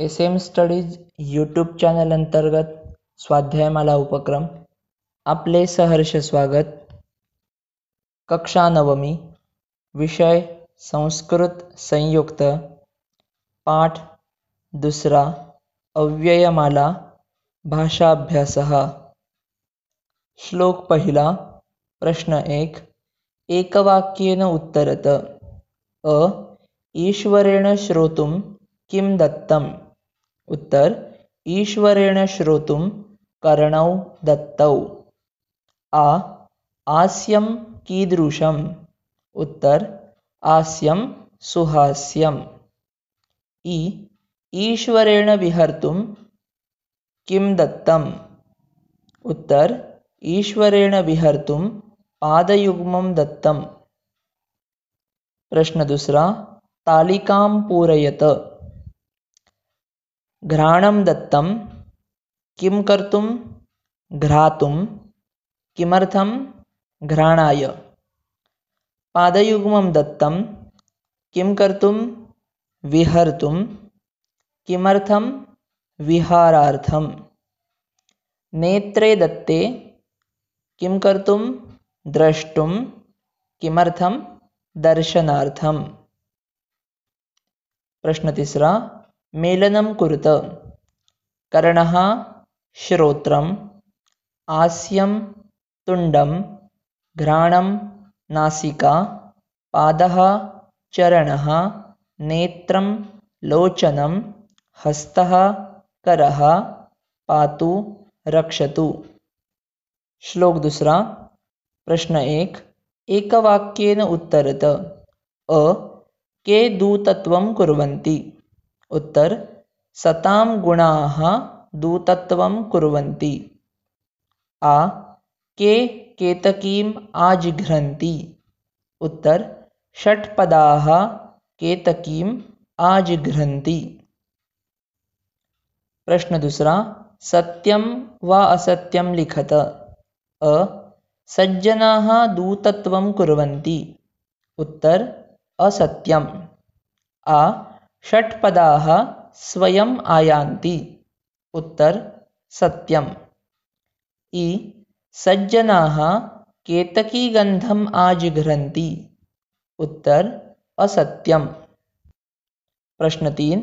S M studies YouTube channel अंतर्गत स्वाध्यायमाला उपक्रम आपले सहर्ष स्वागत कक्षा नवमी विषय संस्कृत संयुक्त पाठ दुसरा अव्ययमाला भाषाभ्यास श्लोक पहिला प्रश्न एक एकवाक्येन उत्तरत अ ईश्वरेण श्रोतुम किम दत्तम उत्तर ईश्वरेण श्रोतु कर्ण दत्तौ आ आस्यम कीदृशम उत्तर आस्यम सुहास्यम ई ईश्वरेण विहर्त किं दत्तम उत्तर ईश्वरेण विहर्त पादयुग्म दत्तम प्रश्न दूसरा तालिकां पूरयत घ्राणं दत्तं किं कर्तुं घ्रातुं किमर्थं घ्राणाय पादयुग्मं दत्तं किं कर्तुं विहर्तुं किमर्थं विहारार्थं नेत्रे दत्ते किं कर्तुं द्रष्टुं किमर्थं दर्शनार्थं प्रश्नतिस्रा मेलनं कुरुत कर्णः श्रोत्रम् आस्यं तुण्डं घ्राणं नासिका पादः चरणः नेत्रं लोचनं हस्तः करः पातु रक्षतु श्लोक दुसरा प्रश्न एक एकवाक्येन उत्तरत अ के दूतत्वं कुर्वन्ति उत्तर सताम गुणा दूतत्व कुरंती आ के केतकीम आजिघ्रन्ति उत्तर पदा केतकीम आजिघ्रन्ति प्रश्न दूसरा सत्यम व असत्यम लिखत अ सज्जना दूतत्व कुरंती उत्तर असत्यम आ स्वयं स्वयम् उत्तर सत्यम ई सज्जना केतकी गंधम आजिघ्रन्ति उत्तर असत्यम प्रश्न तीन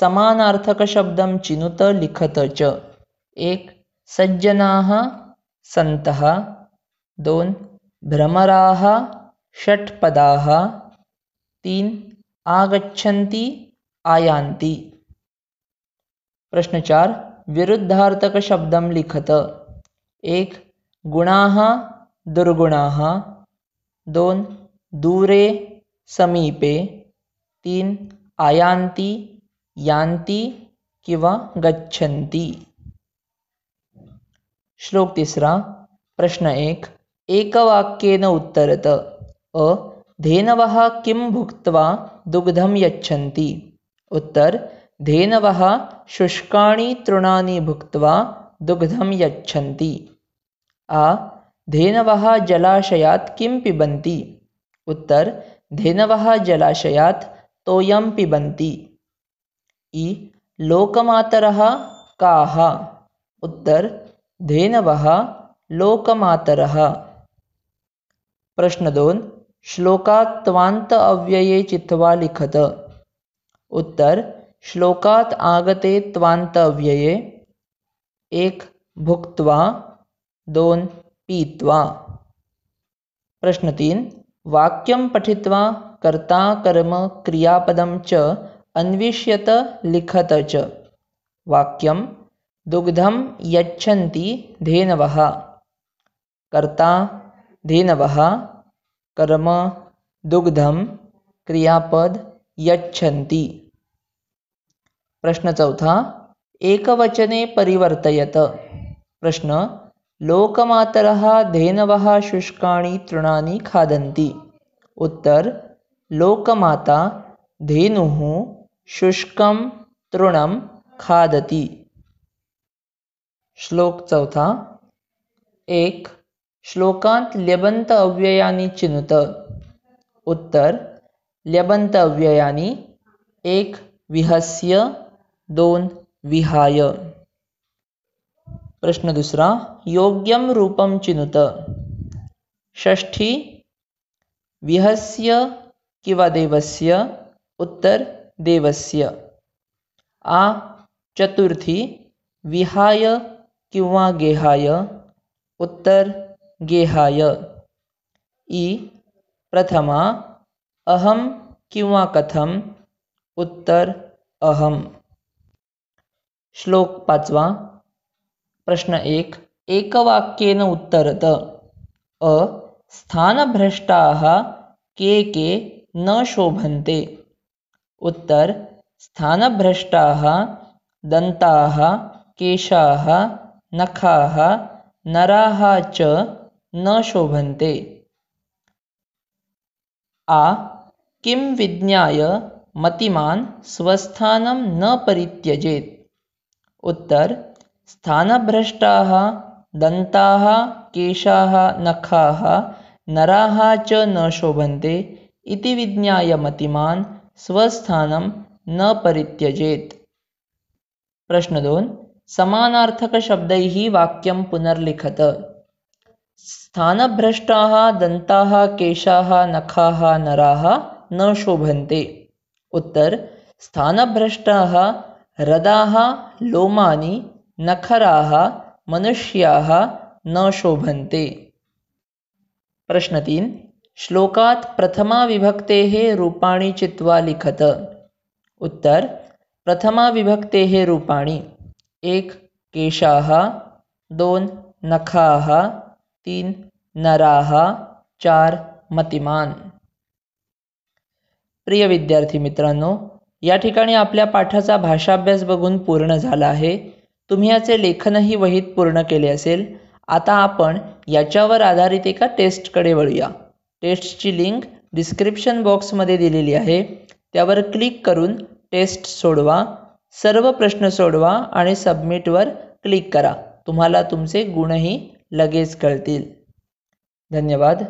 समानार्थक शब्दम चिनुत लिखत च एक सज्जना सन्तः दोन षट पदा तीन आगछती आयांति प्रश्न चार विरुद्धार्थक शब्दम लिखत एक गुणा दुर्गुणाः दोन दूरे समीपे तीन आयांति यांति कि गच्छन्ति श्लोक तीसरा प्रश्न एक एकवाक्येन उत्तरत अ धेनवः किं भुक्त्वा दुग्धं यच्छन्ति उत्तर धेनव शुष्का तृणा भुक्त दुग्धम यछति आ धेनवः जलाशया किं पिबन्ति उत्तर जलाशयात् तोयं पिबन्ति इ लोकमातरः काः उत्तरधेनवः लोकमातरः प्रश्न दोन श्लोका त्वांत अव्यये चित्वा लिखत उत्तर श्लोकात आगते त्वान्तव्यये एक भुक्त्वा दोन पीत्वा प्रश्न तीन वाक्यम पठित्वा कर्ता कर्म क्रियापदम च अन्विष्यत लिखत च वाक्यम दुग्धम यच्छन्ति धेनवः कर्ता धेनवः कर्म दुग्धम क्रियापद यच्छन्ति प्रश्न चौथा एकवचने परिवर्तयत प्रश्न लोकमातरः धेनवः शुष्काणि तृणानि खादन्ति उत्तर लोकमाता धेनुः शुष्कं तृणं खादति श्लोक चौथा एक श्लोकांत ल्यबंत अव्ययानी चिनुत उत्तर ल्यबन्तव्ययानि एक विहस्य दोन विहाय प्रश्न दुसरा योग्यम रूपम चिनुत षष्ठी विहस्य किंवा देवस्य उत्तर देवस्य आ चतुर्थी विहाय किंवा गेहाय उत्तर गेहाय ई प्रथमा अहम किंवा कथम उत्तर अहम श्लोक पाचवा प्रश्न एक एकवाक्येन उत्तरत अ स्थानभ्रष्टाः के के न शोभन्ते उत्तर स्थानभ्रष्टाः दन्ताः केशाः नखाः नराः च न शोभन्ते आ किं विज्ञाय मतिमान स्वस्थानं न परित्यजेत उत्तर स्थानभ्रष्टा दंता केशा नखा नरा च न शोभन्ते इति विज्ञाय मतिमान् न परित्यजेत प्रश्न दोन ही वाक्यं पुनर्लिखत स्थानभ्रष्टा दंता केशा नखा नरा न शोभन्ते उत्तर स्थानभ्रष्टाः रदाः लोमानि नखराः मनुष्याः न शोभन्ते प्रश्न तीन श्लोकात् प्रथमा विभक्तेः रूपाणि चित्वा लिखत उत्तर प्रथमा विभक्तेः रूपाणि एक केशाः दोन नखाः तीन नराः चार मतिमान प्रिय विद्यार्थी मित्रांनो या ठिकाणी आपल्या पाठाचा भाषाभ्यास बघून पूर्ण झाला आहे तुम्ही याचे लेखनही वहीत पूर्ण केले असेल आता आपण याच्यावर आधारित एका टेस्टकडे वळूया टेस्टची लिंक डिस्क्रिप्शन बॉक्समध्ये दिलेली आहे त्यावर क्लिक करून टेस्ट सोडवा सर्व प्रश्न सोडवा आणि सबमिटवर क्लिक करा तुम्हाला तुमचे गुणही लगेच कळतील धन्यवाद